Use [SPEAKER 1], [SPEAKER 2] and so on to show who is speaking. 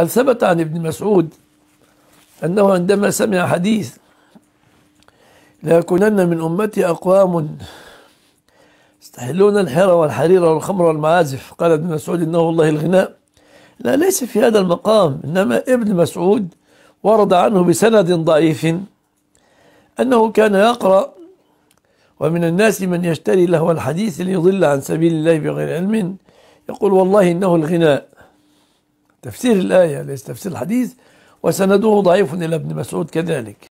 [SPEAKER 1] هل ثبت عن ابن مسعود أنه عندما سمع حديث ليكونن من أمتي أقوام يستحلون الحرى والحرير والخمر والمعازف قال ابن مسعود إنه والله الغناء لا ليس في هذا المقام إنما ابن مسعود ورد عنه بسند ضعيف أنه كان يقرأ ومن الناس من يشتري لهو الحديث ليضل عن سبيل الله بغير علم يقول والله إنه الغناء تفسير الآية ليس تفسير الحديث وسنده ضعيف إلى ابن مسعود كذلك